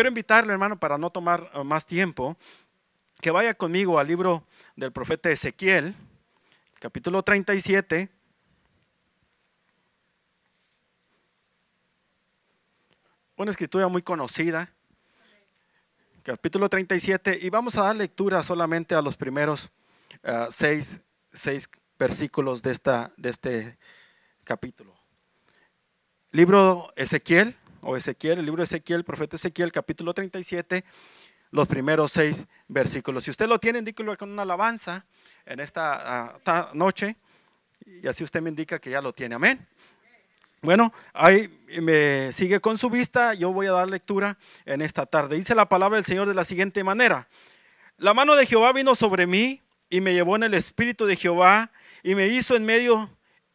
Quiero invitarle, hermano, para no tomar eh, más tiempo, que vaya conmigo al libro del profeta Ezequiel, capítulo 37. Una escritura muy conocida, capítulo 37, y vamos a dar lectura solamente a los primeros eh, seis, versículos de, esta, de este capítulo. Libro Ezequiel, o Ezequiel, el libro de Ezequiel, el profeta Ezequiel, capítulo 37, los primeros seis versículos. Si usted lo tiene, indíquelo con una alabanza en esta, ah, noche y así usted me indica que ya lo tiene. Amén. Bueno, ahí me sigue con su vista, yo voy a dar lectura en esta tarde. Dice la palabra del Señor de la siguiente manera. La mano de Jehová vino sobre mí y me llevó en el espíritu de Jehová y me hizo en medio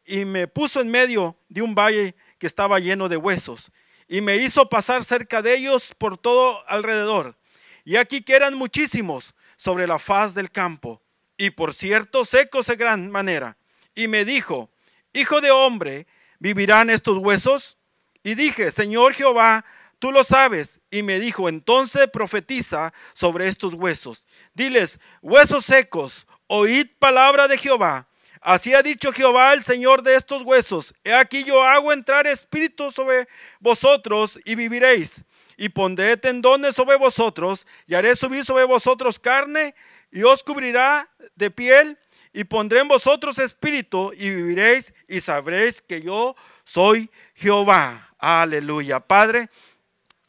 y me puso en medio de un valle que estaba lleno de huesos y me hizo pasar cerca de ellos por todo alrededor. Y aquí que eran muchísimos sobre la faz del campo, y por cierto secos de gran manera. Y me dijo, Hijo de hombre, ¿vivirán estos huesos? Y dije, Señor Jehová, tú lo sabes. Y me dijo, entonces profetiza sobre estos huesos. Diles, huesos secos, oíd palabra de Jehová. Así ha dicho Jehová, el Señor de estos huesos. He aquí yo hago entrar espíritu sobre vosotros y viviréis. Y pondré tendones sobre vosotros y haré subir sobre vosotros carne y os cubrirá de piel y pondré en vosotros espíritu y viviréis y sabréis que yo soy Jehová. Aleluya. Padre,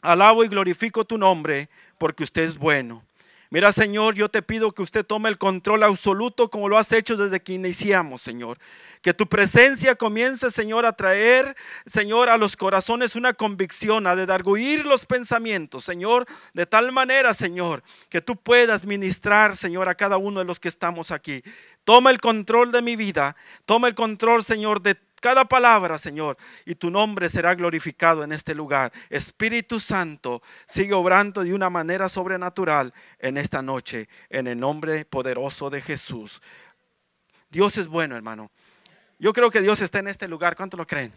alabo y glorifico tu nombre porque usted es bueno. Mira, Señor, yo te pido que usted tome el control absoluto como lo has hecho desde que iniciamos, Señor. Que tu presencia comience, Señor, a traer, Señor, a los corazones una convicción, a dedarguir los pensamientos, Señor, de tal manera, Señor, que tú puedas ministrar, Señor, a cada uno de los que estamos aquí. Toma el control de mi vida, toma el control, Señor, de cada palabra, Señor, y tu nombre será glorificado en este lugar. Espíritu Santo, sigue obrando de una manera sobrenatural en esta noche, en el nombre poderoso de Jesús. Dios es bueno, hermano. Yo creo que Dios está en este lugar. ¿Cuánto lo creen?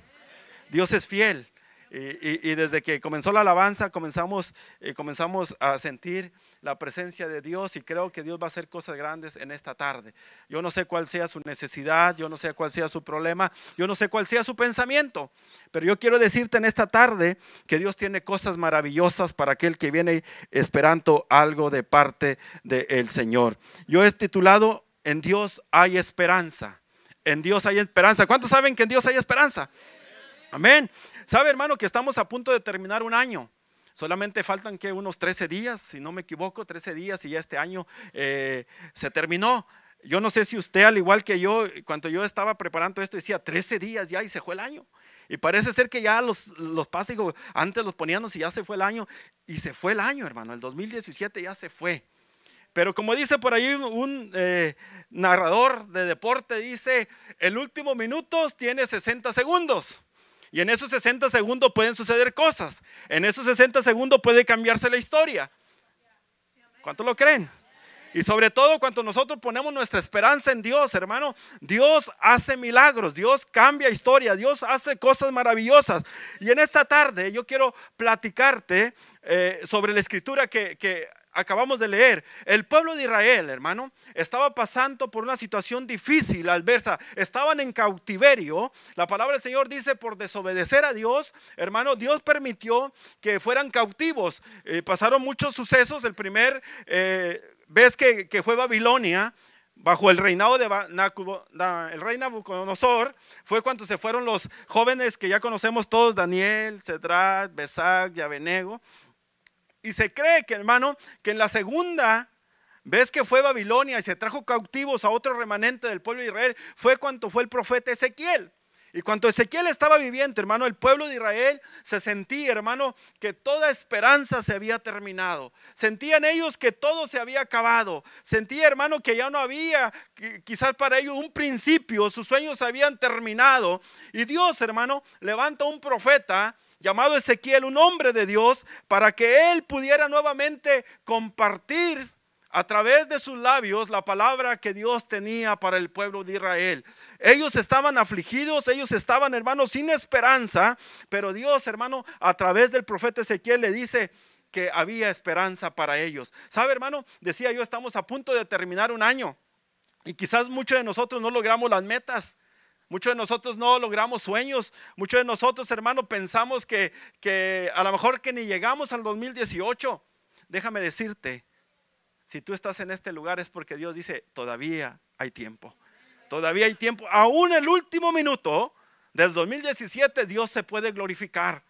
Dios es fiel. Y, desde que comenzó la alabanza comenzamos, eh, comenzamos a sentir la presencia de Dios y creo que Dios va a hacer cosas grandes en esta tarde. Yo no sé cuál sea su necesidad, yo no sé cuál sea su problema, yo no sé cuál sea su pensamiento, pero yo quiero decirte en esta tarde que Dios tiene cosas maravillosas para aquel que viene esperando algo de parte del Señor. Yo he titulado En Dios hay esperanza. En Dios hay esperanza. ¿Cuántos saben que en Dios hay esperanza? Amén. ¿Sabe, hermano, que estamos a punto de terminar un año? Solamente faltan que unos 13 días, si no me equivoco, 13 días y ya este año eh, se terminó. Yo no sé si usted, al igual que yo, cuando yo estaba preparando esto, decía 13 días ya y se fue el año. Y parece ser que ya los, los antes los poníamos y ya se fue el año. Y se fue el año, hermano. El 2017 ya se fue. Pero como dice por ahí un eh, narrador de deporte, dice, el último minuto tiene 60 segundos. Y en esos 60 segundos pueden suceder cosas. En esos 60 segundos puede cambiarse la historia. ¿Cuánto lo creen? Y sobre todo cuando nosotros ponemos nuestra esperanza en Dios, hermano, Dios hace milagros, Dios cambia historia, Dios hace cosas maravillosas. Y en esta tarde yo quiero platicarte eh, sobre la escritura que acabamos de leer, el pueblo de Israel, hermano, estaba pasando por una situación difícil, adversa. Estaban en cautiverio. La palabra del Señor dice, por desobedecer a Dios, hermano, Dios permitió que fueran cautivos. Eh, pasaron muchos sucesos. El primer eh, vez que, fue Babilonia, bajo el reinado de el rey Nabucodonosor, fue cuando se fueron los jóvenes que ya conocemos todos, Daniel, Cedrat, Besac y y se cree que, hermano, que en la segunda vez que fue Babilonia y se trajo cautivos a otro remanente del pueblo de Israel? Fue cuando fue el profeta Ezequiel. Y cuando Ezequiel estaba viviendo hermano, el pueblo de Israel se sentía, hermano, que toda esperanza se había terminado. Sentían ellos que todo se había acabado. Sentía, hermano, que ya no había quizás para ellos un principio. Sus sueños habían terminado. Y Dios, hermano, levanta un profeta llamado Ezequiel, un hombre de Dios, para que él pudiera nuevamente compartir a través de sus labios la palabra que Dios tenía para el pueblo de Israel. Ellos estaban afligidos, ellos estaban, hermano, sin esperanza, pero Dios, hermano, a través del profeta Ezequiel le dice, que había esperanza para ellos. ¿Sabe, hermano? Decía yo, estamos a punto de terminar un año y quizás muchos de nosotros no logramos las metas Muchos de nosotros no logramos sueños. Muchos de nosotros, hermano, pensamos que, a lo mejor que ni llegamos al 2018. Déjame decirte, si tú estás en este lugar es porque Dios dice, todavía hay tiempo. Todavía hay tiempo. Aún el último minuto del 2017 Dios se puede glorificar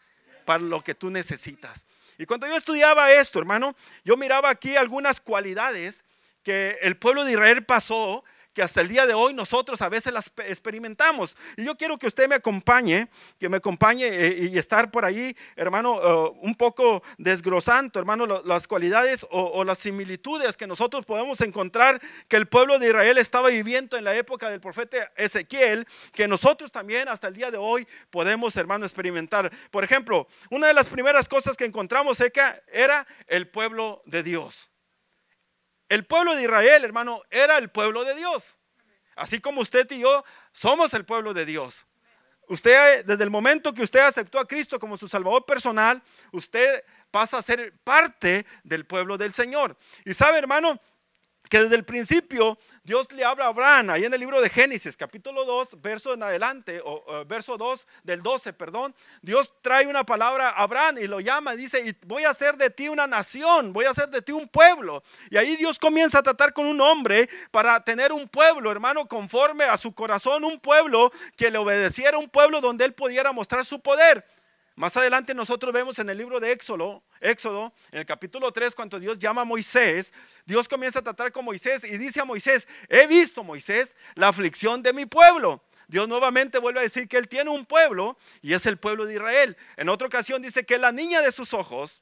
para lo que tú necesitas. Y cuando yo estudiaba esto, hermano, yo miraba aquí algunas cualidades que el pueblo de Israel pasó hasta el día de hoy nosotros a veces las experimentamos. Y yo quiero que usted me acompañe, que me acompañe eh, y estar por ahí, hermano, eh, un poco desgrosando, hermano, las cualidades o, las similitudes que nosotros podemos encontrar que el pueblo de Israel estaba viviendo en la época del profeta Ezequiel, que nosotros también hasta el día de hoy podemos, hermano, experimentar. Por ejemplo, una de las primeras cosas que encontramos seca era el pueblo de Dios. El pueblo de Israel, hermano, era el pueblo de Dios. Así como usted y yo somos el pueblo de Dios. Usted, desde el momento que usted aceptó a Cristo como su Salvador personal, usted pasa a ser parte del pueblo del Señor. Y sabe, hermano, que desde el principio Dios le habla a Abraham, ahí en el libro de Génesis, capítulo 2, verso en adelante, o verso 2 del 12, perdón, Dios trae una palabra a Abraham y lo llama, dice, voy a hacer de ti una nación, voy a hacer de ti un pueblo. Y ahí Dios comienza a tratar con un hombre para tener un pueblo, hermano, conforme a su corazón, un pueblo que le obedeciera, un pueblo donde él pudiera mostrar su poder. Más adelante nosotros vemos en el libro de Éxodo, Éxodo, en el capítulo 3, cuando Dios llama a Moisés, Dios comienza a tratar con Moisés y dice a Moisés, he visto Moisés la aflicción de mi pueblo. Dios nuevamente vuelve a decir que Él tiene un pueblo y es el pueblo de Israel. En otra ocasión dice que es la niña de sus ojos,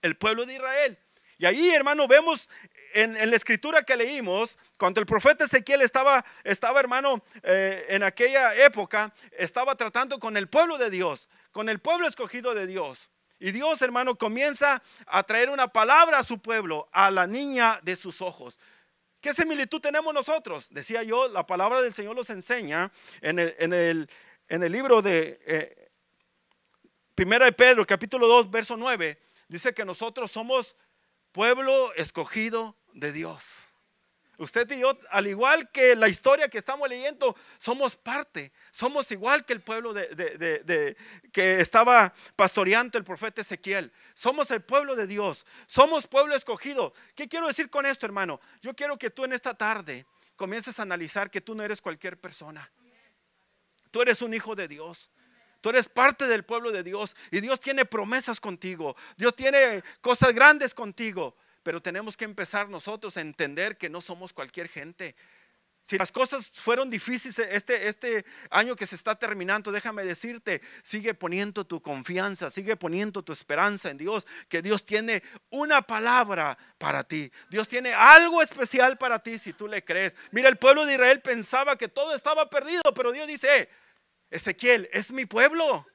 el pueblo de Israel. Y ahí, hermano, vemos en, la escritura que leímos, cuando el profeta Ezequiel estaba, estaba hermano, eh, en aquella época, estaba tratando con el pueblo de Dios con el pueblo escogido de Dios. Y Dios, hermano, comienza a traer una palabra a su pueblo, a la niña de sus ojos. ¿Qué similitud tenemos nosotros? Decía yo, la palabra del Señor los enseña en el, libro de eh, Primera de Pedro, capítulo 2, verso 9. Dice que nosotros somos pueblo escogido de Dios. Usted y yo, al igual que la historia que estamos leyendo, somos parte, somos igual que el pueblo de, que estaba pastoreando el profeta Ezequiel. Somos el pueblo de Dios, somos pueblo escogido. ¿Qué quiero decir con esto, hermano? Yo quiero que tú en esta tarde comiences a analizar que tú no eres cualquier persona. Tú eres un hijo de Dios. Tú eres parte del pueblo de Dios y Dios tiene promesas contigo. Dios tiene cosas grandes contigo pero tenemos que empezar nosotros a entender que no somos cualquier gente. Si las cosas fueron difíciles este, este año que se está terminando, déjame decirte, sigue poniendo tu confianza, sigue poniendo tu esperanza en Dios, que Dios tiene una palabra para ti. Dios tiene algo especial para ti si tú le crees. Mira, el pueblo de Israel pensaba que todo estaba perdido, pero Dios dice, Ezequiel, es mi pueblo,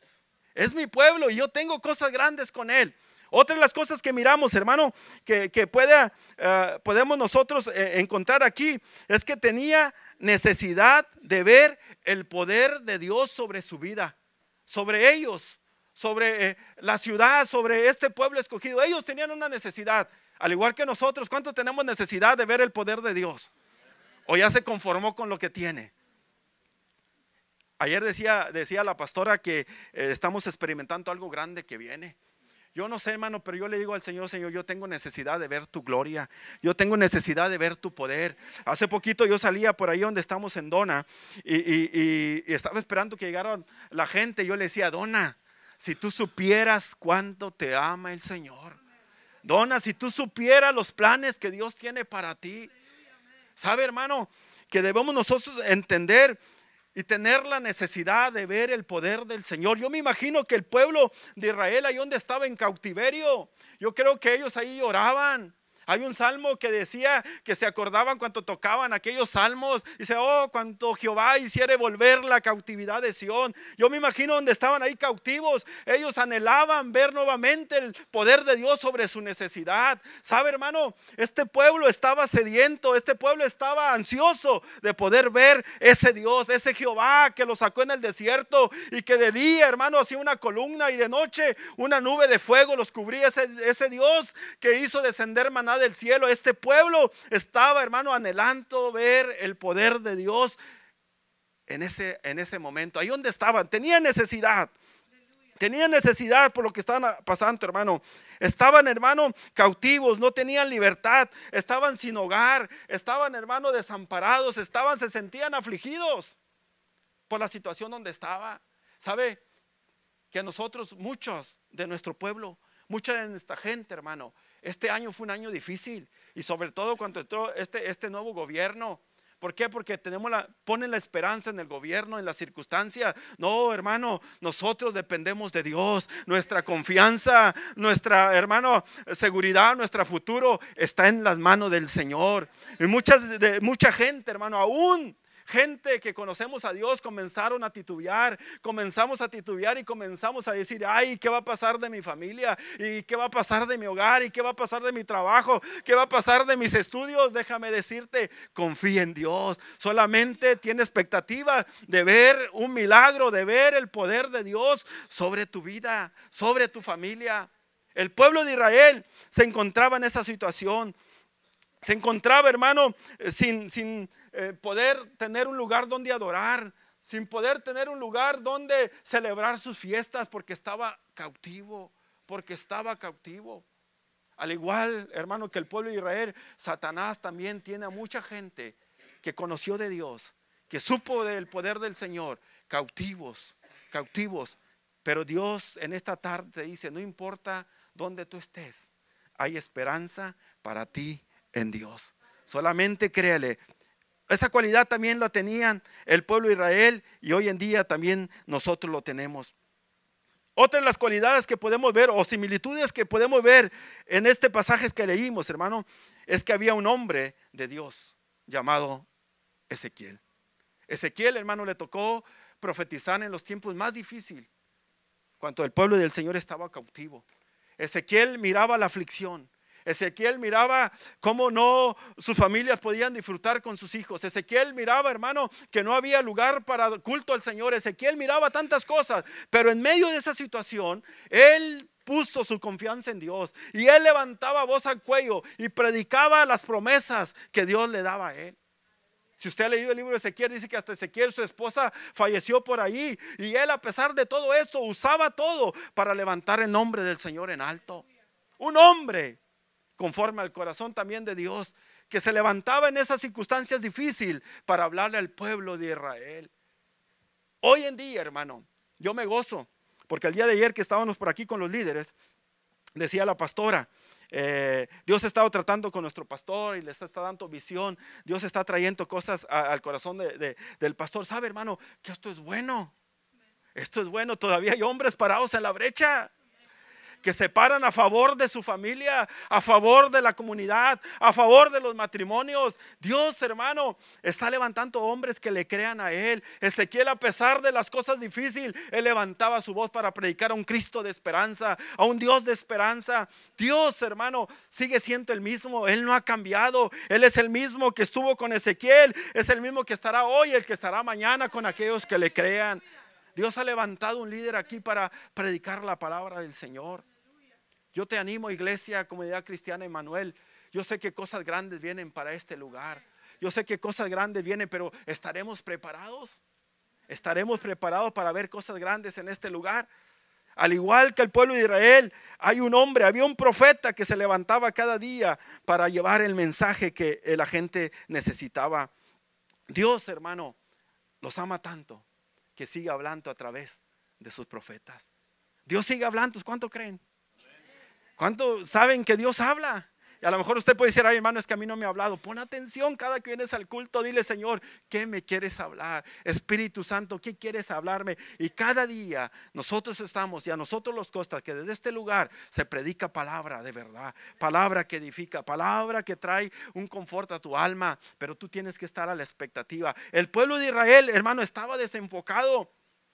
es mi pueblo y yo tengo cosas grandes con él. Otra de las cosas que miramos, hermano, que, pueda, eh, podemos nosotros eh, encontrar aquí, es que tenía necesidad de ver el poder de Dios sobre su vida, sobre ellos, sobre eh, la ciudad, sobre este pueblo escogido. Ellos tenían una necesidad, al igual que nosotros. ¿cuántos tenemos necesidad de ver el poder de Dios? ¿O ya se conformó con lo que tiene? Ayer decía, decía la pastora que estamos experimentando algo grande que viene. Yo no sé, hermano, pero yo le digo al Señor, Señor, yo tengo necesidad de ver tu gloria. Yo tengo necesidad de ver tu poder. Hace poquito yo salía por ahí donde estamos en Dona y, estaba esperando que llegara la gente. Yo le decía, Dona, si tú supieras cuánto te ama el Señor. Dona, si tú supieras los planes que Dios tiene para ti. ¿Sabe, hermano? Que debemos nosotros entender y tener la necesidad de ver el poder del Señor. Yo me imagino que el pueblo de Israel ahí donde estaba en cautiverio, yo creo que ellos ahí lloraban. Hay un salmo que decía que se acordaban cuando tocaban aquellos salmos. Dice, oh, cuando Jehová hiciere volver la cautividad de Sión. Yo me imagino donde estaban ahí cautivos. Ellos anhelaban ver nuevamente el poder de Dios sobre su necesidad. ¿Sabe, hermano? Este pueblo estaba sediento, este pueblo estaba ansioso de poder ver ese Dios, ese Jehová que lo sacó en el desierto y que de día, hermano, hacía una columna y de noche una nube de fuego los cubría. Ese, Dios que hizo descender manada del cielo. Este pueblo estaba, hermano, anhelando ver el poder de Dios en ese, en ese momento. Ahí donde estaban, tenían necesidad. Tenían necesidad por lo que estaban pasando, hermano. Estaban, hermano, cautivos, no tenían libertad, estaban sin hogar, estaban, hermano, desamparados, estaban, se sentían afligidos por la situación donde estaba. ¿Sabe? Que a nosotros, muchos de nuestro pueblo, mucha de nuestra gente, hermano, este año fue un año difícil y sobre todo cuando entró este, este nuevo gobierno. ¿Por qué? Porque tenemos la, ponen la esperanza en el gobierno, en las circunstancias. No, hermano, nosotros dependemos de Dios. Nuestra confianza, nuestra, hermano, seguridad, nuestro futuro está en las manos del Señor Y muchas, de, mucha gente, hermano, aún gente que conocemos a Dios comenzaron a titubear, comenzamos a titubear y comenzamos a decir, ay, ¿qué va a pasar de mi familia? ¿Y qué va a pasar de mi hogar? ¿Y qué va a pasar de mi trabajo? ¿Qué va a pasar de mis estudios? Déjame decirte, confía en Dios. Solamente tiene expectativa de ver un milagro, de ver el poder de Dios sobre tu vida, sobre tu familia. El pueblo de Israel se encontraba en esa situación. Se encontraba, hermano, eh, sin, sin, eh, poder tener un lugar donde adorar, sin poder tener un lugar donde celebrar sus fiestas porque estaba cautivo, porque estaba cautivo. Al igual, hermano, que el pueblo de Israel, Satanás también tiene a mucha gente que conoció de Dios, que supo del poder del Señor, cautivos, cautivos. Pero Dios en esta tarde dice, no importa dónde tú estés, hay esperanza para ti en Dios. Solamente créale, esa cualidad también la tenían el pueblo de Israel y hoy en día también nosotros lo tenemos. Otra de las cualidades que podemos ver o similitudes que podemos ver en este pasaje que leímos, hermano, es que había un hombre de Dios llamado Ezequiel. Ezequiel, hermano, le tocó profetizar en los tiempos más difíciles, cuando el pueblo del Señor estaba cautivo. Ezequiel miraba la aflicción. Ezequiel miraba cómo no sus familias podían disfrutar con sus hijos. Ezequiel miraba, hermano, que no había lugar para culto al Señor. Ezequiel miraba tantas cosas, pero en medio de esa situación, él puso su confianza en Dios y él levantaba voz al cuello y predicaba las promesas que Dios le daba a él. Si usted ha leído el libro de Ezequiel, dice que hasta Ezequiel, su esposa, falleció por ahí. Y él, a pesar de todo esto, usaba todo para levantar el nombre del Señor en alto. Un hombre conforme al corazón también de Dios, que se levantaba en esas circunstancias difíciles para hablarle al pueblo de Israel. Hoy en día, hermano, yo me gozo, porque el día de ayer que estábamos por aquí con los líderes, decía la pastora, eh, Dios ha tratando con nuestro pastor y le está, dando visión. Dios está trayendo cosas al corazón del pastor. ¿Sabe, hermano, que esto es bueno? Esto es bueno. Todavía hay hombres parados en la brecha que se paran a favor de su familia, a favor de la comunidad, a favor de los matrimonios. Dios, hermano, está levantando hombres que le crean a Él. Ezequiel, a pesar de las cosas difíciles, Él levantaba su voz para predicar a un Cristo de esperanza, a un Dios de esperanza. Dios, hermano, sigue siendo el mismo. Él no ha cambiado. Él es el mismo que estuvo con Ezequiel. Es el mismo que estará hoy, el que estará mañana con aquellos que le crean. Dios ha levantado un líder aquí para predicar la palabra del Señor. Yo te animo, iglesia, comunidad cristiana Emanuel. Yo sé que cosas grandes vienen para este lugar. Yo sé que cosas grandes vienen, pero ¿estaremos preparados? ¿Estaremos preparados para ver cosas grandes en este lugar? Al igual que el pueblo de Israel, hay un hombre, había un profeta que se levantaba cada día para llevar el mensaje que la gente necesitaba. Dios, hermano, los ama tanto que sigue hablando a través de sus profetas. Dios sigue hablando, ¿cuánto creen? ¿Cuánto saben que Dios habla? Y a lo mejor usted puede decir, ay hermano, es que a mí no me ha hablado. Pon atención cada que vienes al culto, dile Señor, ¿qué me quieres hablar? Espíritu Santo, ¿qué quieres hablarme? Y cada día nosotros estamos y a nosotros los costas que desde este lugar se predica palabra de verdad, palabra que edifica, palabra que trae un confort a tu alma, pero tú tienes que estar a la expectativa. El pueblo de Israel, hermano, estaba desenfocado.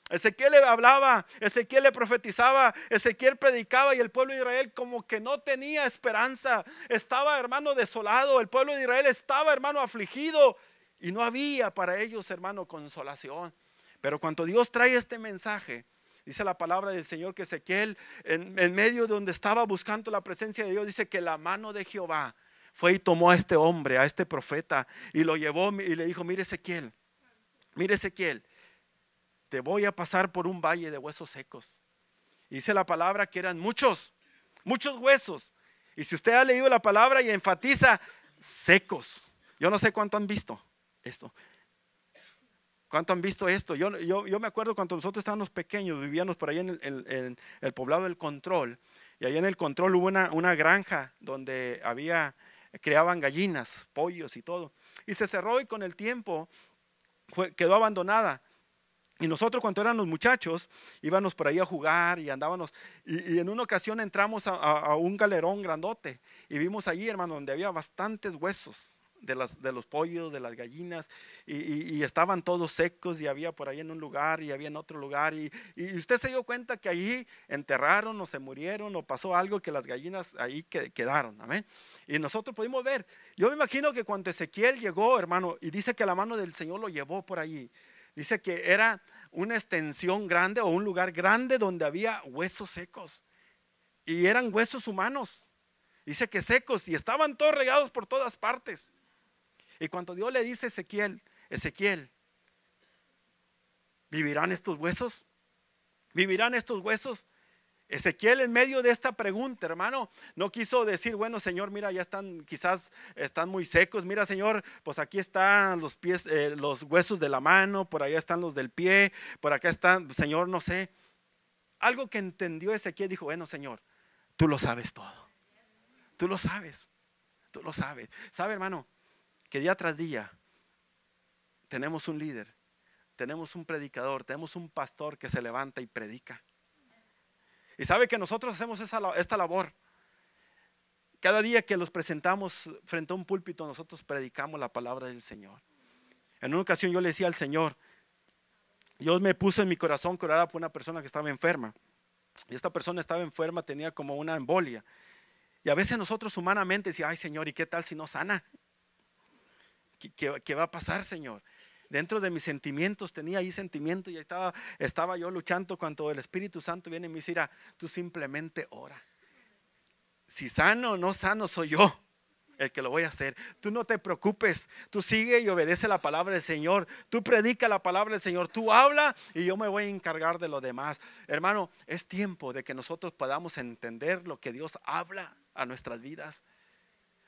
Ezequiel le hablaba, Ezequiel le profetizaba, Ezequiel predicaba y el pueblo de Israel como que no tenía esperanza. Estaba hermano desolado, el pueblo de Israel estaba hermano afligido y no había para ellos hermano consolación. Pero cuando Dios trae este mensaje, dice la palabra del Señor que Ezequiel en, medio de donde estaba buscando la presencia de Dios, dice que la mano de Jehová fue y tomó a este hombre, a este profeta y lo llevó y le dijo, mire Ezequiel, mire Ezequiel te voy a pasar por un valle de huesos secos. Y dice la palabra que eran muchos, muchos huesos. Y si usted ha leído la palabra y enfatiza, secos. Yo no sé cuánto han visto esto. ¿Cuánto han visto esto? Yo, yo, me acuerdo cuando nosotros estábamos pequeños, vivíamos por ahí en el, poblado del Control. Y ahí en el Control hubo una, granja donde había, creaban gallinas, pollos y todo. Y se cerró y con el tiempo quedó abandonada. Y nosotros cuando éramos muchachos íbamos por ahí a jugar y andábamos. Y, en una ocasión entramos a, un galerón grandote y vimos allí, hermano, donde había bastantes huesos de, las, de los pollos, de las gallinas, y, estaban todos secos y había por ahí en un lugar y había en otro lugar. Y, usted se dio cuenta que ahí enterraron o se murieron o pasó algo que las gallinas ahí quedaron. Amén. Y nosotros pudimos ver. Yo me imagino que cuando Ezequiel llegó, hermano, y dice que la mano del Señor lo llevó por allí. Dice que era una extensión grande o un lugar grande donde había huesos secos. Y eran huesos humanos. Dice que secos y estaban todos regados por todas partes. Y cuando Dios le dice a Ezequiel, Ezequiel, ¿vivirán estos huesos? ¿Vivirán estos huesos? Ezequiel en medio de esta pregunta, hermano, no quiso decir, bueno, Señor, mira, ya están, quizás están muy secos, mira, Señor, pues aquí están los pies, eh, los huesos de la mano, por allá están los del pie, por acá están, Señor, no sé. Algo que entendió Ezequiel dijo, bueno, Señor, tú lo sabes todo, tú lo sabes, tú lo sabes. ¿Sabe, hermano, que día tras día tenemos un líder, tenemos un predicador, tenemos un pastor que se levanta y predica? Y sabe que nosotros hacemos esta labor. Cada día que los presentamos frente a un púlpito, nosotros predicamos la palabra del Señor. En una ocasión yo le decía al Señor, Dios me puso en mi corazón que por una persona que estaba enferma. Y esta persona estaba enferma, tenía como una embolia. Y a veces nosotros humanamente decimos, ay Señor, ¿y qué tal si no sana? qué va a pasar, Señor? Dentro de mis sentimientos tenía ahí sentimiento y estaba, estaba yo luchando cuando el Espíritu Santo viene y me dice, tú simplemente ora. Si sano o no sano soy yo el que lo voy a hacer. Tú no te preocupes, tú sigue y obedece la palabra del Señor, tú predica la palabra del Señor, tú habla y yo me voy a encargar de lo demás. Hermano, es tiempo de que nosotros podamos entender lo que Dios habla a nuestras vidas.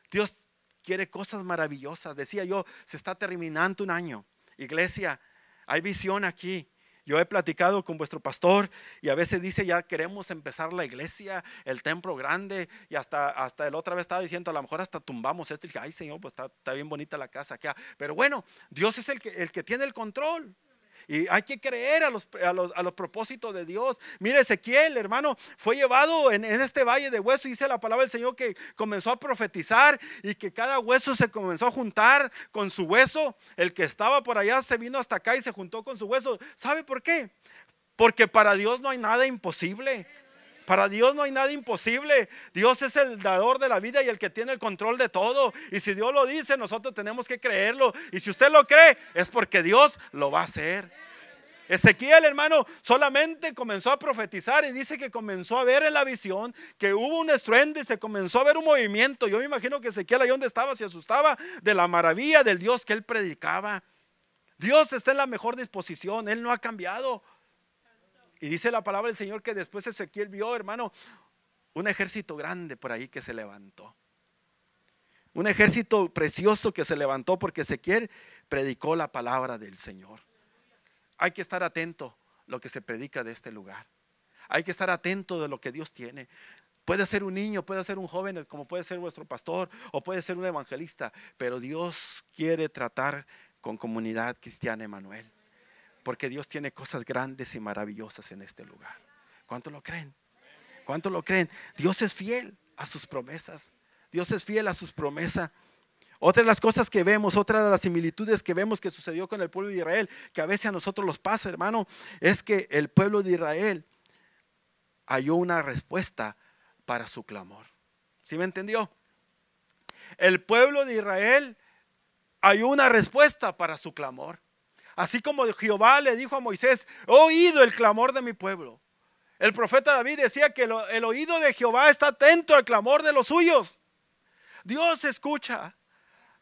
Dios quiere cosas maravillosas. Decía yo, se está terminando un año. Iglesia, hay visión aquí. Yo he platicado con vuestro pastor y a veces dice, ya queremos empezar la iglesia, el templo grande, y hasta, hasta el otra vez estaba diciendo, a lo mejor hasta tumbamos esto. Y dije, ay Señor, pues está, bien bonita la casa acá. Ah, pero bueno, Dios es el que, el que tiene el control. Y hay que creer a los, propósitos de Dios. Mire, Ezequiel, hermano, fue llevado en, este valle de huesos. Dice la palabra del Señor que comenzó a profetizar y que cada hueso se comenzó a juntar con su hueso. El que estaba por allá se vino hasta acá y se juntó con su hueso. ¿Sabe por qué? Porque para Dios no hay nada imposible. Para Dios no hay nada imposible. Dios es el dador de la vida y el que tiene el control de todo. Y si Dios lo dice, nosotros tenemos que creerlo. Y si usted lo cree, es porque Dios lo va a hacer. Ezequiel, hermano, solamente comenzó a profetizar y dice que comenzó a ver en la visión que hubo un estruendo y se comenzó a ver un movimiento. Yo me imagino que Ezequiel ahí donde estaba se asustaba de la maravilla del Dios que él predicaba. Dios está en la mejor disposición, Él no ha cambiado. Y dice la palabra del Señor que después Ezequiel vio, hermano, un ejército grande por ahí que se levantó. Un ejército precioso que se levantó porque Ezequiel predicó la palabra del Señor. Hay que estar atento lo que se predica de este lugar. Hay que estar atento de lo que Dios tiene. Puede ser un niño, puede ser un joven, como puede ser vuestro pastor o puede ser un evangelista, pero Dios quiere tratar con comunidad cristiana Emanuel porque Dios tiene cosas grandes y maravillosas en este lugar. ¿Cuánto lo creen? ¿Cuánto lo creen? Dios es fiel a sus promesas. Dios es fiel a sus promesas. Otra de las cosas que vemos, otra de las similitudes que vemos que sucedió con el pueblo de Israel, que a veces a nosotros los pasa, hermano, es que el pueblo de Israel halló una respuesta para su clamor. ¿Sí me entendió? El pueblo de Israel halló una respuesta para su clamor. Así como Jehová le dijo a Moisés, he oído el clamor de mi pueblo. El profeta David decía que el oído de Jehová está atento al clamor de los suyos. Dios escucha.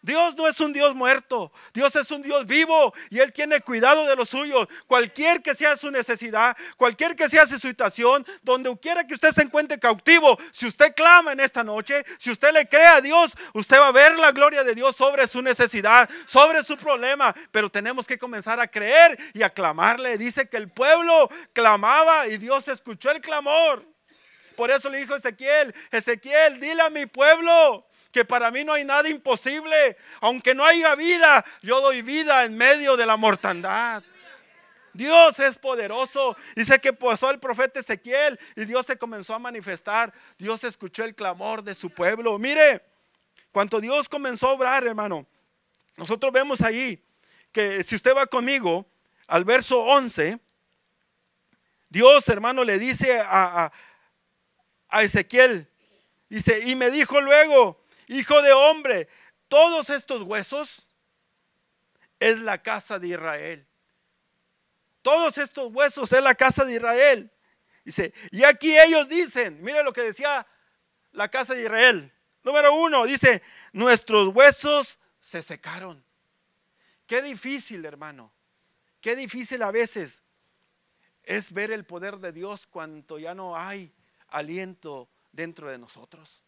Dios no es un Dios muerto, Dios es un Dios vivo y Él tiene cuidado de los suyos. Cualquier que sea su necesidad, cualquier que sea su situación, donde quiera que usted se encuentre cautivo, si usted clama en esta noche, si usted le cree a Dios, usted va a ver la gloria de Dios sobre su necesidad, sobre su problema. Pero tenemos que comenzar a creer y a clamarle. Dice que el pueblo clamaba y Dios escuchó el clamor. Por eso le dijo Ezequiel, Ezequiel, dile a mi pueblo que para mí no hay nada imposible. Aunque no haya vida, yo doy vida en medio de la mortandad. Dios es poderoso. Dice que pasó el profeta Ezequiel y Dios se comenzó a manifestar. Dios escuchó el clamor de su pueblo. Mire, cuando Dios comenzó a obrar, hermano, nosotros vemos ahí que si usted va conmigo al verso 11, Dios, hermano, le dice a, a, a Ezequiel, dice, y me dijo luego, Hijo de hombre, todos estos huesos es la casa de Israel. Todos estos huesos es la casa de Israel. Dice, y aquí ellos dicen, mire lo que decía la casa de Israel. Número uno, dice, nuestros huesos se secaron. Qué difícil, hermano. Qué difícil a veces es ver el poder de Dios cuando ya no hay aliento dentro de nosotros.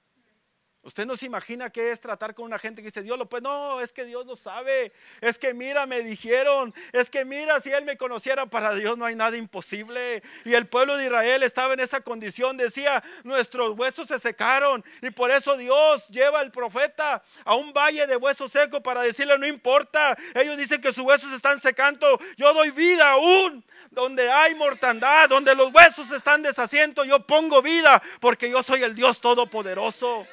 Usted no se imagina qué es tratar con una gente que dice, Dios lo pues no, es que Dios no sabe, es que mira, me dijeron, es que mira, si Él me conociera, para Dios no hay nada imposible. Y el pueblo de Israel estaba en esa condición, decía, nuestros huesos se secaron y por eso Dios lleva al profeta a un valle de huesos secos para decirle, no importa, ellos dicen que sus huesos están secando, yo doy vida aún donde hay mortandad, donde los huesos están desasiento yo pongo vida porque yo soy el Dios Todopoderoso.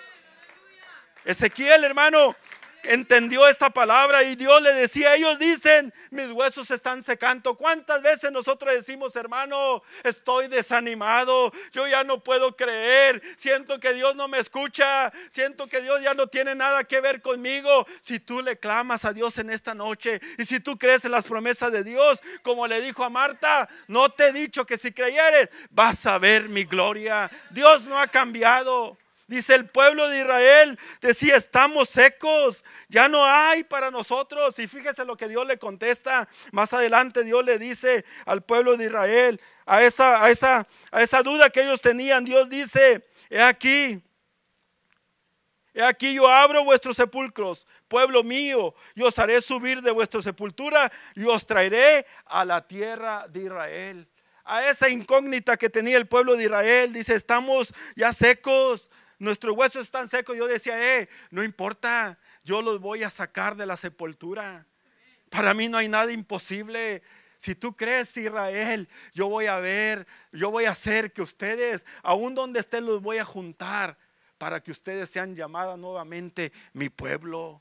Ezequiel, hermano, entendió esta palabra y Dios le decía, ellos dicen, mis huesos están secando. ¿Cuántas veces nosotros decimos, hermano, estoy desanimado, yo ya no puedo creer, siento que Dios no me escucha, siento que Dios ya no tiene nada que ver conmigo? Si tú le clamas a Dios en esta noche y si tú crees en las promesas de Dios, como le dijo a Marta, no te he dicho que si creyeres vas a ver mi gloria. Dios no ha cambiado. Dice el pueblo de Israel, decía, estamos secos, ya no hay para nosotros. Y fíjese lo que Dios le contesta. Más adelante Dios le dice al pueblo de Israel, a esa, a esa, a esa duda que ellos tenían, Dios dice, he aquí, He aquí yo abro vuestros sepulcros, pueblo mío, y os haré subir de vuestra sepultura y os traeré a la tierra de Israel. A esa incógnita que tenía el pueblo de Israel, dice, estamos ya secos, nuestros huesos están secos. Yo decía, eh, no importa, yo los voy a sacar de la sepultura. Para mí no hay nada imposible. Si tú crees, Israel, yo voy a ver, yo voy a hacer que ustedes, aún donde estén, los voy a juntar para que ustedes sean llamadas nuevamente mi pueblo,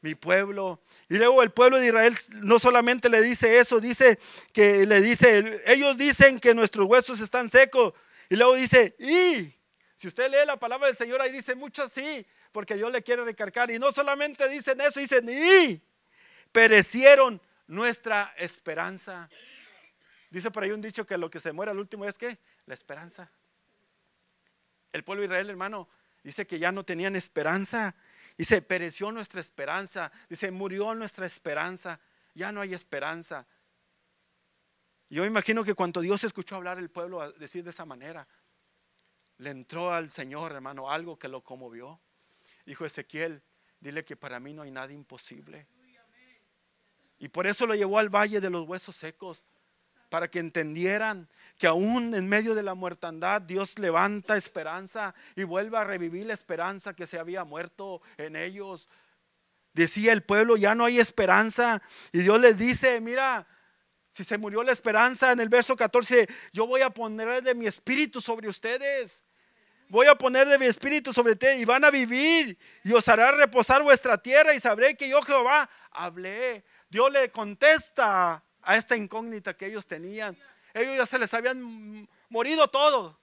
mi pueblo. Y luego el pueblo de Israel no solamente le dice eso, dice que le dice, ellos dicen que nuestros huesos están secos. Y luego dice, y si usted lee la palabra del Señor, ahí dice mucho sí, porque Dios le quiere recargar. Y no solamente dicen eso, dicen, y perecieron nuestra esperanza. Dice por ahí un dicho que lo que se muere al último es que la esperanza. El pueblo de Israel, hermano, dice que ya no tenían esperanza. Dice, pereció nuestra esperanza. Dice, murió nuestra esperanza. Ya no hay esperanza. Yo imagino que cuando Dios escuchó hablar el pueblo decir de esa manera, le entró al Señor, hermano, algo que lo conmovió. Dijo Ezequiel, dile que para mí no hay nada imposible. Y por eso lo llevó al valle de los huesos secos, para que entendieran que aún en medio de la muertandad Dios levanta esperanza y vuelve a revivir la esperanza que se había muerto en ellos. Decía el pueblo, ya no hay esperanza. Y Dios les dice, mira, si se murió la esperanza en el verso 14, yo voy a poner de mi espíritu sobre ustedes voy a poner de mi espíritu sobre ti y van a vivir y os hará reposar vuestra tierra y sabré que yo Jehová hablé. Dios le contesta a esta incógnita que ellos tenían. Ellos ya se les habían morido todos.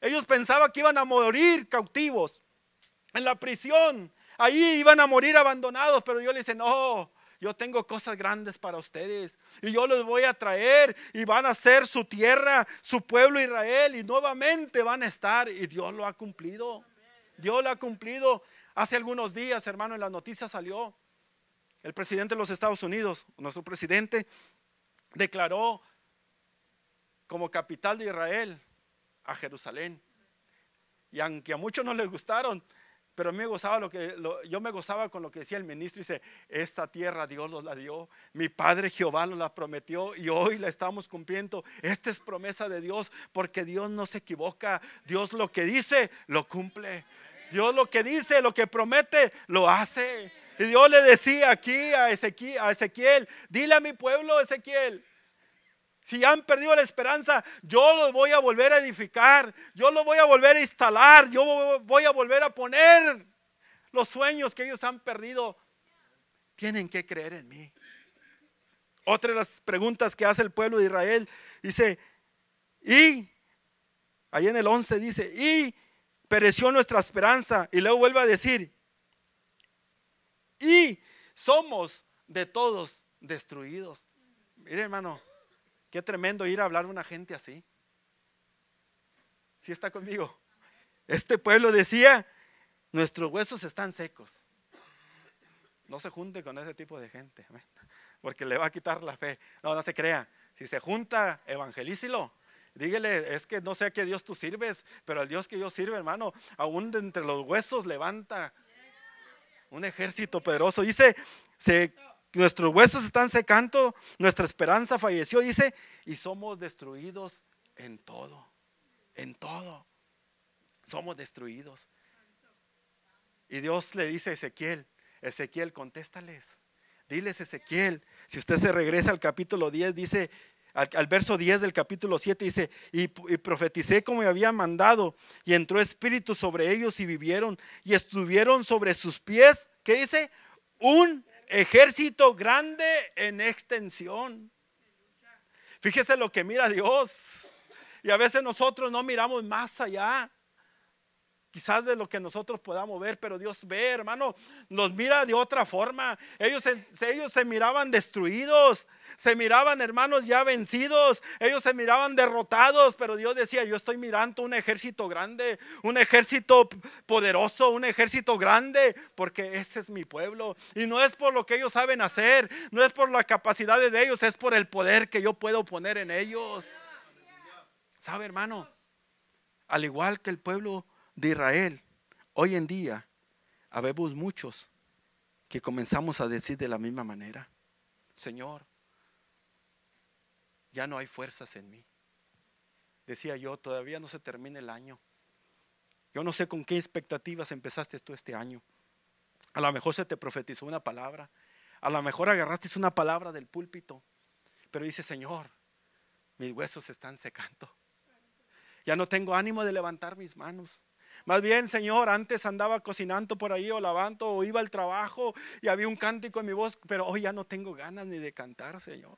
Ellos pensaban que iban a morir cautivos en la prisión. Ahí iban a morir abandonados, pero Dios le dice, no, yo tengo cosas grandes para ustedes y yo los voy a traer y van a ser su tierra, su pueblo Israel y nuevamente van a estar y Dios lo ha cumplido. Dios lo ha cumplido. Hace algunos días, hermano, en las noticias salió el presidente de los Estados Unidos, nuestro presidente, declaró como capital de Israel a Jerusalén. Y aunque a muchos no les gustaron, pero a mí me gozaba lo que, yo me gozaba con lo que decía el ministro. Dice, esta tierra Dios nos la dio, mi Padre Jehová nos la prometió y hoy la estamos cumpliendo. Esta es promesa de Dios porque Dios no se equivoca. Dios lo que dice, lo cumple. Dios lo que dice, lo que promete, lo hace. Y Dios le decía aquí a a Ezequiel dile a mi pueblo Ezequiel, si han perdido la esperanza, yo los voy a volver a edificar, yo lo voy a volver a instalar, yo voy a volver a poner los sueños que ellos han perdido. Tienen que creer en mí. Otra de las preguntas que hace el pueblo de Israel dice, y, ahí en el 11 dice, y pereció nuestra esperanza. Y luego vuelve a decir, y somos de todos destruidos. Mire hermano, Qué tremendo ir a hablar a una gente así. Si está conmigo. Este pueblo decía, nuestros huesos están secos. No se junte con ese tipo de gente, porque le va a quitar la fe. No, no se crea. Si se junta, evangelícelo. Dígale, es que no sé a qué Dios tú sirves, pero al Dios que yo sirve, hermano, aún de entre los huesos levanta un ejército poderoso. Dice, se nuestros huesos están secando, nuestra esperanza falleció, dice, y somos destruidos en todo, en todo. Somos destruidos. Y Dios le dice a Ezequiel, Ezequiel, contéstales. Diles Ezequiel, si usted se regresa al capítulo 10, dice, al, verso 10 del capítulo 7, dice, y, y profeticé como me había mandado, y entró espíritu sobre ellos y vivieron, y estuvieron sobre sus pies, ¿qué dice? Un ejército grande en extensión. Fíjese lo que mira Dios. Y a veces nosotros no miramos más allá quizás de lo que nosotros podamos ver, pero Dios ve, hermano, nos mira de otra forma. Ellos, ellos se miraban destruidos, se miraban, hermanos, ya vencidos, ellos se miraban derrotados, pero Dios decía, yo estoy mirando un ejército grande, un ejército poderoso, un ejército grande, porque ese es mi pueblo. Y no es por lo que ellos saben hacer, no es por la capacidad de ellos, es por el poder que yo puedo poner en ellos. ¿Sabe, hermano? Al igual que el pueblo de Israel. Hoy en día habemos muchos que comenzamos a decir de la misma manera, Señor, ya no hay fuerzas en mí. Decía yo, todavía no se termina el año. Yo no sé con qué expectativas empezaste tú este año. A lo mejor se te profetizó una palabra. A lo mejor agarraste una palabra del púlpito. Pero dice, Señor, mis huesos están secando. Ya no tengo ánimo de levantar mis manos. Más bien, Señor, antes andaba cocinando por ahí o lavando o iba al trabajo y había un cántico en mi voz, pero hoy ya no tengo ganas ni de cantar, Señor.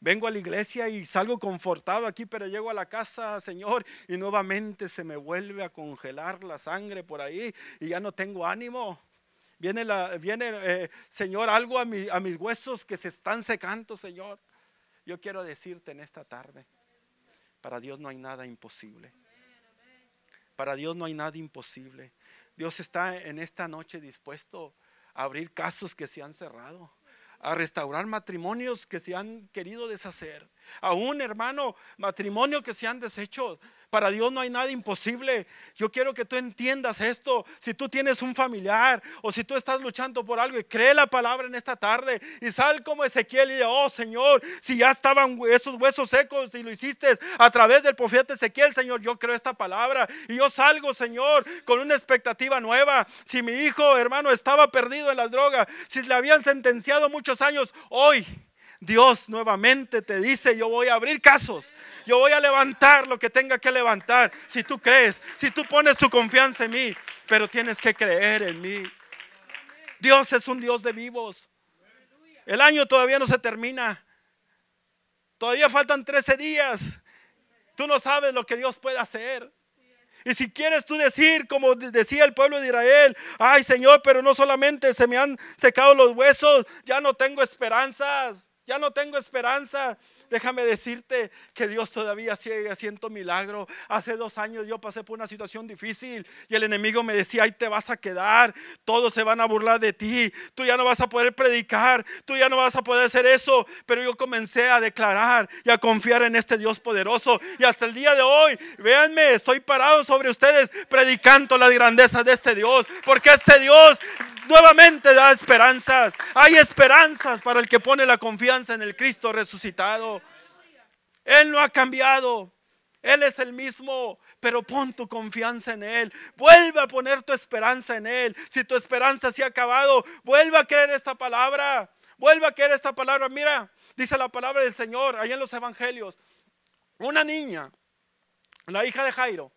Vengo a la iglesia y salgo confortado aquí, pero llego a la casa, Señor, y nuevamente se me vuelve a congelar la sangre por ahí y ya no tengo ánimo. Viene, viene eh, Señor, algo a mis huesos que se están secando, Señor. Yo quiero decirte en esta tarde, para Dios no hay nada imposible. Para Dios no hay nada imposible. Dios está en esta noche dispuesto a abrir casos que se han cerrado, a restaurar matrimonios que se han querido deshacer, a un hermano matrimonio que se han deshecho. Para Dios no hay nada imposible. Yo quiero que tú entiendas esto. Si tú tienes un familiar o si tú estás luchando por algo y cree la palabra en esta tarde y sal como Ezequiel y diga, oh Señor, si ya estaban esos huesos secos y lo hiciste a través del profeta Ezequiel, Señor, yo creo esta palabra y yo salgo, Señor, con una expectativa nueva. Si mi hijo, hermano, estaba perdido en las drogas, si le habían sentenciado muchos años, hoy Dios nuevamente te dice, yo voy a abrir casos, yo voy a levantar lo que tenga que levantar, si tú crees, si tú pones tu confianza en mí, pero tienes que creer en mí. Dios es un Dios de vivos. El año todavía no se termina. Todavía faltan 13 días. Tú no sabes lo que Dios puede hacer. Y si quieres tú decir, como decía el pueblo de Israel, ay Señor, pero no solamente se me han secado los huesos, ya no tengo esperanzas ya no tengo esperanza. Déjame decirte que Dios todavía sigue haciendo milagro. Hace dos años yo pasé por una situación difícil y el enemigo me decía, ahí te vas a quedar, todos se van a burlar de ti, tú ya no vas a poder predicar, tú ya no vas a poder hacer eso. Pero yo comencé a declarar y a confiar en este Dios poderoso. Y hasta el día de hoy, véanme, estoy parado sobre ustedes predicando la grandeza de este Dios, porque este Dios nuevamente da esperanzas. Hay esperanzas para el que pone la confianza en el Cristo resucitado. Él no ha cambiado. Él es el mismo, pero pon tu confianza en Él. Vuelve a poner tu esperanza en Él. Si tu esperanza se ha acabado, vuelve a creer esta palabra. Vuelve a creer esta palabra. Mira, dice la palabra del Señor ahí en los evangelios. Una niña, la hija de Jairo,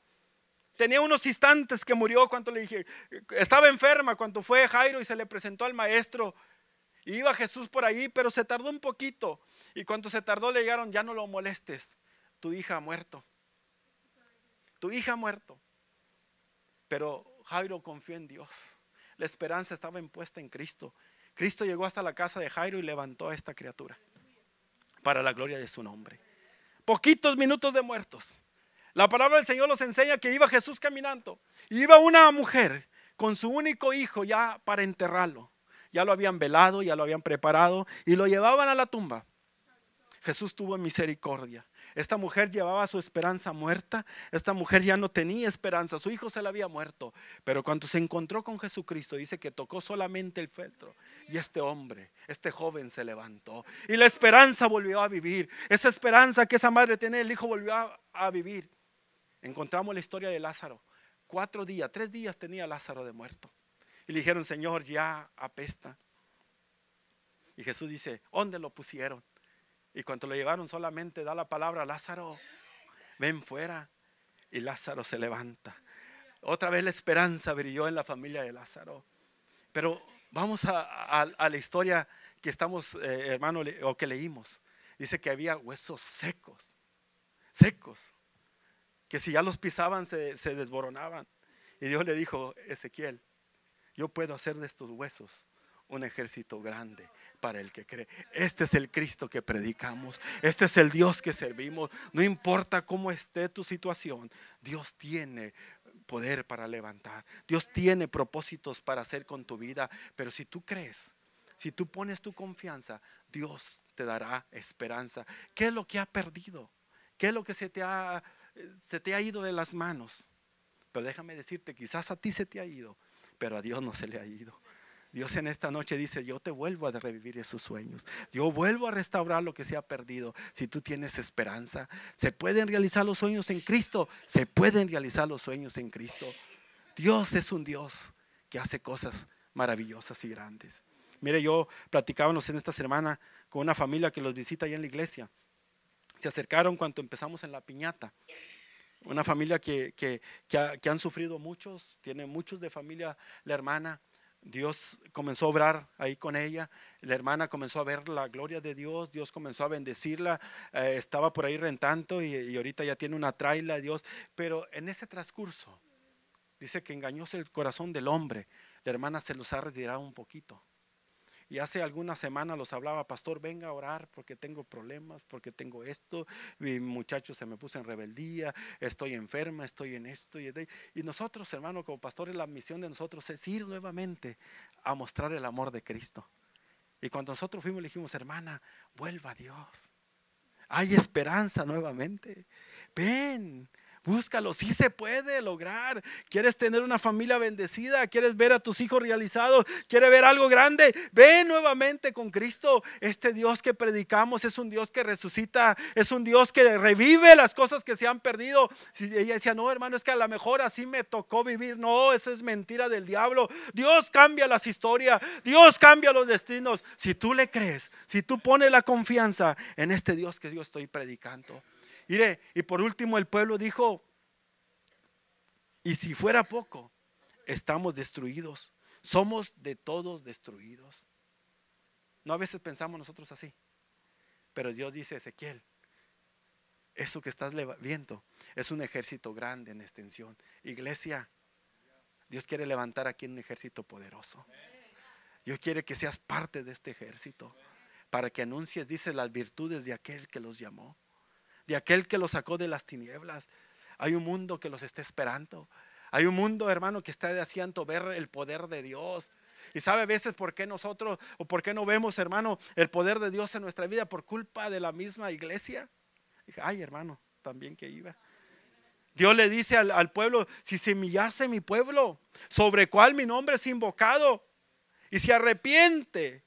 Tenía unos instantes que murió cuando le dije, estaba enferma cuando fue Jairo y se le presentó al maestro. Y iba Jesús por ahí, pero se tardó un poquito. Y cuando se tardó le llegaron, ya no lo molestes, tu hija ha muerto. Tu hija ha muerto. Pero Jairo confió en Dios. La esperanza estaba impuesta en Cristo. Cristo llegó hasta la casa de Jairo y levantó a esta criatura para la gloria de su nombre. Poquitos minutos de muertos. La palabra del Señor los enseña que iba Jesús caminando. iba una mujer con su único hijo ya para enterrarlo. Ya lo habían velado, ya lo habían preparado y lo llevaban a la tumba. Jesús tuvo misericordia. Esta mujer llevaba su esperanza muerta. Esta mujer ya no tenía esperanza. Su hijo se le había muerto. Pero cuando se encontró con Jesucristo, dice que tocó solamente el feltro. Y este hombre, este joven se levantó. Y la esperanza volvió a vivir. Esa esperanza que esa madre tenía, el hijo volvió a vivir. Encontramos la historia de Lázaro. Cuatro días, tres días tenía Lázaro de muerto. Y le dijeron, Señor, ya apesta. Y Jesús dice, ¿dónde lo pusieron? Y cuando lo llevaron solamente da la palabra, Lázaro, ven fuera. Y Lázaro se levanta. Otra vez la esperanza brilló en la familia de Lázaro. Pero vamos a, la historia que estamos, eh, hermano, o que leímos. Dice que había huesos secos, secos que si ya los pisaban se, se desboronaban. Y Dios le dijo, Ezequiel, yo puedo hacer de estos huesos un ejército grande para el que cree. Este es el Cristo que predicamos, este es el Dios que servimos. No importa cómo esté tu situación, Dios tiene poder para levantar, Dios tiene propósitos para hacer con tu vida, pero si tú crees, si tú pones tu confianza, Dios te dará esperanza. ¿Qué es lo que ha perdido? ¿Qué es lo que se te ha se te ha ido de las manos. Pero déjame decirte, quizás a ti se te ha ido, pero a Dios no se le ha ido. Dios en esta noche dice, yo te vuelvo a revivir esos sueños. Yo vuelvo a restaurar lo que se ha perdido. Si tú tienes esperanza, se pueden realizar los sueños en Cristo. Se pueden realizar los sueños en Cristo. Dios es un Dios que hace cosas maravillosas y grandes. Mire, yo platicábamos en esta semana con una familia que los visita allá en la iglesia se acercaron cuando empezamos en la piñata. Una familia que, han sufrido muchos, tiene muchos de familia la hermana. Dios comenzó a obrar ahí con ella, la hermana comenzó a ver la gloria de Dios, Dios comenzó a bendecirla, eh, estaba por ahí rentando y, y, ahorita ya tiene una traila de Dios, pero en ese transcurso dice que engañóse el corazón del hombre, la hermana se los ha retirado un poquito. Y hace algunas semanas los hablaba, pastor, venga a orar porque tengo problemas, porque tengo esto, mi muchacho se me puso en rebeldía, estoy enferma, estoy en esto y Y nosotros, hermano, como pastores, la misión de nosotros es ir nuevamente a mostrar el amor de Cristo. Y cuando nosotros fuimos, le dijimos, hermana, vuelva a Dios. Hay esperanza nuevamente. Ven, Búscalo, si se puede lograr. ¿Quieres tener una familia bendecida? ¿Quieres ver a tus hijos realizados? ¿Quieres ver algo grande? Ve nuevamente con Cristo. Este Dios que predicamos es un Dios que resucita, es un Dios que revive las cosas que se han perdido. si ella decía, no, hermano, es que a lo mejor así me tocó vivir. No, eso es mentira del diablo. Dios cambia las historias, Dios cambia los destinos. Si tú le crees, si tú pones la confianza en este Dios que yo estoy predicando. Mire, y por último el pueblo dijo, y si fuera poco, estamos destruidos, somos de todos destruidos. No a veces pensamos nosotros así, pero Dios dice, Ezequiel, eso que estás viendo es un ejército grande en extensión. Iglesia, Dios quiere levantar aquí un ejército poderoso. Dios quiere que seas parte de este ejército para que anuncies, dice, las virtudes de aquel que los llamó de aquel que los sacó de las tinieblas. Hay un mundo que los está esperando. Hay un mundo, hermano, que está asiento ver el poder de Dios. Y sabe a veces por qué nosotros o por qué no vemos, hermano, el poder de Dios en nuestra vida por culpa de la misma iglesia. Ay, hermano, también que iba. Dios le dice al, pueblo, si semillarse mi pueblo, sobre cual mi nombre es invocado, y se arrepiente,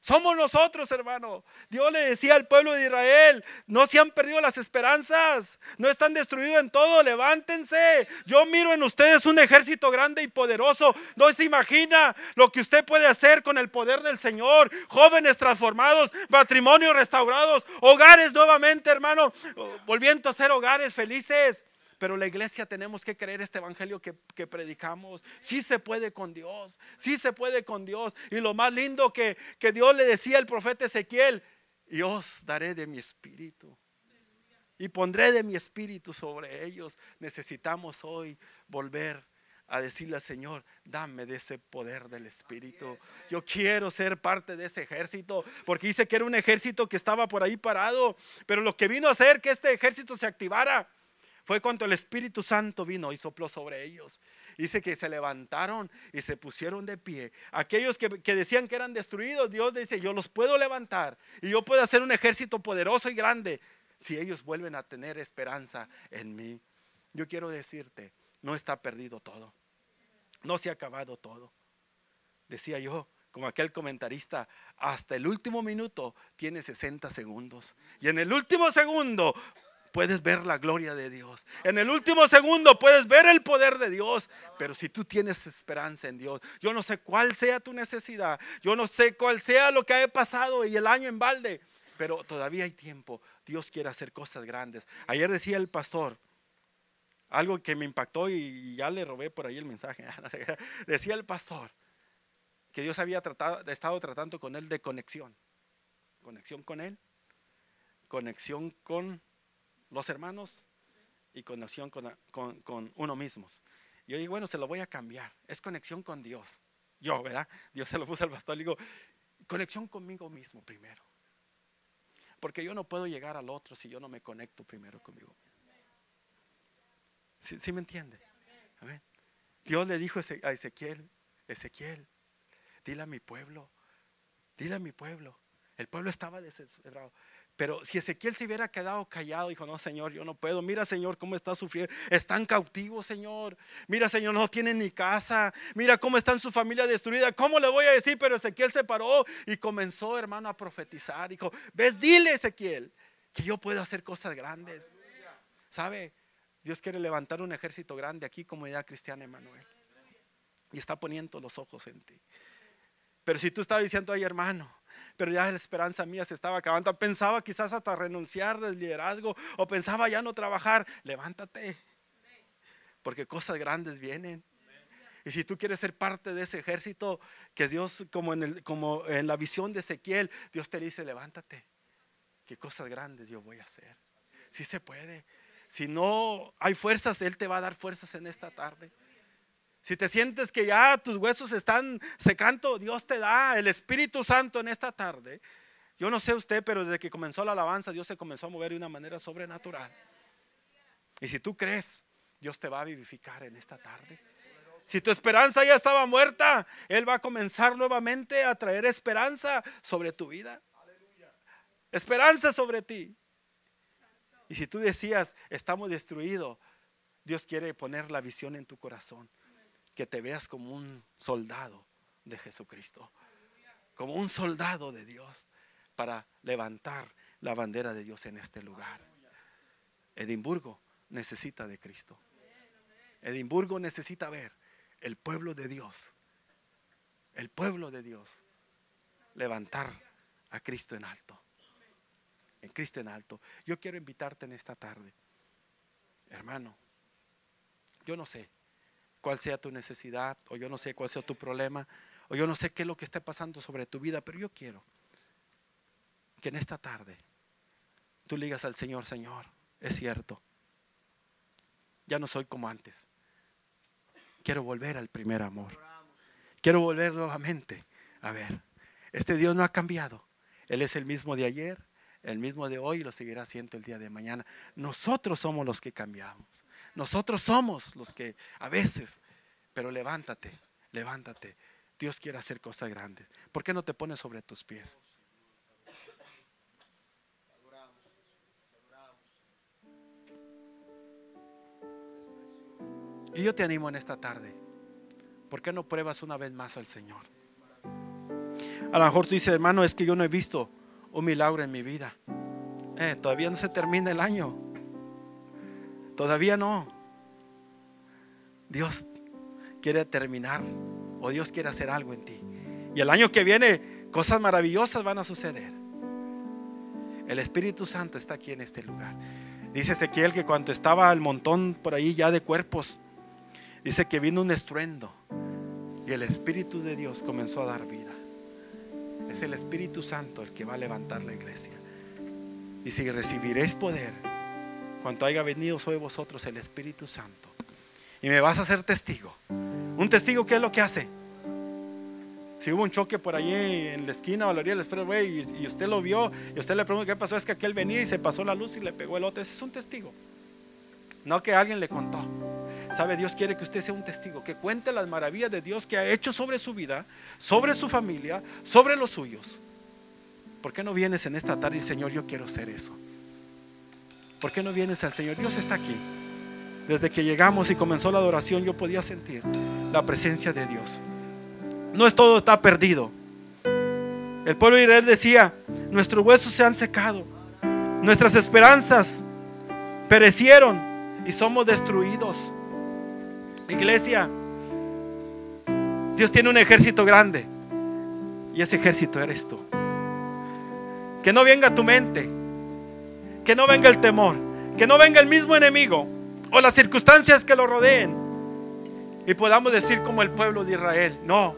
somos nosotros, hermano. Dios le decía al pueblo de Israel, no se han perdido las esperanzas, no están destruidos en todo, levántense. Yo miro en ustedes un ejército grande y poderoso. No se imagina lo que usted puede hacer con el poder del Señor. Jóvenes transformados, matrimonios restaurados, hogares nuevamente, hermano, volviendo a ser hogares felices. Pero la iglesia tenemos que creer este evangelio que, predicamos. Sí se puede con Dios, sí se puede con Dios. Y lo más lindo que, Dios le decía al profeta Ezequiel, yo os daré de mi espíritu. Y pondré de mi espíritu sobre ellos. Necesitamos hoy volver a decirle al Señor, dame de ese poder del Espíritu. Yo quiero ser parte de ese ejército, porque dice que era un ejército que estaba por ahí parado, pero lo que vino a hacer que este ejército se activara fue cuando el Espíritu Santo vino y sopló sobre ellos. Dice que se levantaron y se pusieron de pie. Aquellos que, decían que eran destruidos, Dios dice, yo los puedo levantar y yo puedo hacer un ejército poderoso y grande si ellos vuelven a tener esperanza en mí. Yo quiero decirte, no está perdido todo. No se ha acabado todo. Decía yo, como aquel comentarista, hasta el último minuto tiene 60 segundos. Y en el último segundo puedes ver la gloria de Dios. En el último segundo puedes ver el poder de Dios. Pero si tú tienes esperanza en Dios, yo no sé cuál sea tu necesidad, yo no sé cuál sea lo que haya pasado y el año en balde, pero todavía hay tiempo. Dios quiere hacer cosas grandes. Ayer decía el pastor. Algo que me impactó y ya le robé por ahí el mensaje. Decía el pastor que Dios había tratado, estado tratando con él de conexión. Conexión con él, conexión con los hermanos y conexión con, con uno mismo. Yo digo, bueno, se lo voy a cambiar. Es conexión con Dios. Yo, ¿verdad? Dios se lo puso al pastor. Le digo, conexión conmigo mismo primero. Porque yo no puedo llegar al otro si yo no me conecto primero conmigo mismo. ¿Sí, me entiende? Dios le dijo a Ezequiel, Ezequiel, dile a mi pueblo, dile a mi pueblo. El pueblo estaba desesperado. Pero si Ezequiel se hubiera quedado callado, dijo, no, Señor, yo no puedo. Mira, Señor, cómo está sufriendo. Están cautivos, Señor. Mira, Señor, no tienen ni casa. Mira cómo están su familia destruida. ¿Cómo le voy a decir? Pero Ezequiel se paró y comenzó, hermano, a profetizar. Dijo, ves, dile, Ezequiel, que yo puedo hacer cosas grandes. ¿Sabe? Dios quiere levantar un ejército grande aquí, como comunidad cristiana, Emanuel. Y está poniendo los ojos en ti. Pero si tú estás diciendo, ay, hermano, pero ya la esperanza mía se estaba acabando. Pensaba quizás hasta renunciar del liderazgo o pensaba ya no trabajar. Levántate, porque cosas grandes vienen. Y si tú quieres ser parte de ese ejército que Dios, como en, el, como en la visión de Ezequiel, Dios te dice, levántate, que cosas grandes yo voy a hacer. Si se puede. Si no hay fuerzas, Él te va a dar fuerzas en esta tarde. Si te sientes que ya tus huesos están secando, Dios te da el Espíritu Santo en esta tarde. Yo no sé usted, pero desde que comenzó la alabanza, Dios se comenzó a mover de una manera sobrenatural. Y si tú crees, Dios te va a vivificar en esta tarde. Si tu esperanza ya estaba muerta, Él va a comenzar nuevamente a traer esperanza sobre tu vida. Esperanza sobre ti. Y si tú decías, estamos destruidos, Dios quiere poner la visión en tu corazón que te veas como un soldado de Jesucristo, como un soldado de Dios para levantar la bandera de Dios en este lugar. Edimburgo necesita de Cristo. Edimburgo necesita ver el pueblo de Dios, el pueblo de Dios, levantar a Cristo en alto, en Cristo en alto. Yo quiero invitarte en esta tarde, hermano, yo no sé cuál sea tu necesidad, o yo no sé cuál sea tu problema, o yo no sé qué es lo que está pasando sobre tu vida, pero yo quiero que en esta tarde tú ligas digas al Señor, Señor, es cierto, ya no soy como antes. Quiero volver al primer amor. Quiero volver nuevamente. A ver, este Dios no ha cambiado. Él es el mismo de ayer, el mismo de hoy lo seguirá siendo el día de mañana. Nosotros somos los que cambiamos. Nosotros somos los que a veces, pero levántate, levántate. Dios quiere hacer cosas grandes. ¿Por qué no te pones sobre tus pies? Y yo te animo en esta tarde. ¿Por qué no pruebas una vez más al Señor? A lo mejor tú dices, hermano, es que yo no he visto un milagro en mi vida. Eh, todavía no se termina el año. Todavía no. Dios quiere terminar o Dios quiere hacer algo en ti. Y el año que viene cosas maravillosas van a suceder. El Espíritu Santo está aquí en este lugar. Dice Ezequiel que cuando estaba el montón por ahí ya de cuerpos, dice que vino un estruendo y el Espíritu de Dios comenzó a dar vida. Es el Espíritu Santo el que va a levantar la iglesia. Y si recibiréis poder, cuanto haya venido sobre vosotros el Espíritu Santo, y me vas a ser testigo. Un testigo, ¿qué es lo que hace? Si hubo un choque por allí en la esquina o la orilla del y, usted lo vio, y usted le pregunta qué pasó, es que aquel venía y se pasó la luz y le pegó el otro. Ese es un testigo. No que alguien le contó. Sabe, Dios quiere que usted sea un testigo, que cuente las maravillas de Dios que ha hecho sobre su vida, sobre su familia, sobre los suyos. ¿Por qué no vienes en esta tarde Señor, yo quiero ser eso? ¿Por qué no vienes al Señor? Dios está aquí. Desde que llegamos y comenzó la adoración, yo podía sentir la presencia de Dios. No es todo, está perdido. El pueblo de Israel decía, nuestros huesos se han secado, nuestras esperanzas perecieron y somos destruidos. Iglesia, Dios tiene un ejército grande. Y ese ejército eres tú. Que no venga tu mente. Que no venga el temor. Que no venga el mismo enemigo. O las circunstancias que lo rodeen. Y podamos decir como el pueblo de Israel. No.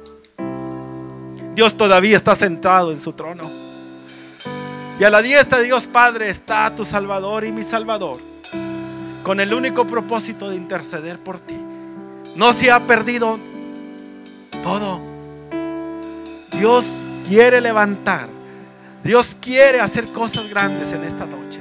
Dios todavía está sentado en su trono. Y a la diestra de Dios Padre está tu Salvador y mi Salvador. Con el único propósito de interceder por ti. No se ha perdido todo. Dios quiere levantar. Dios quiere hacer cosas grandes en esta noche.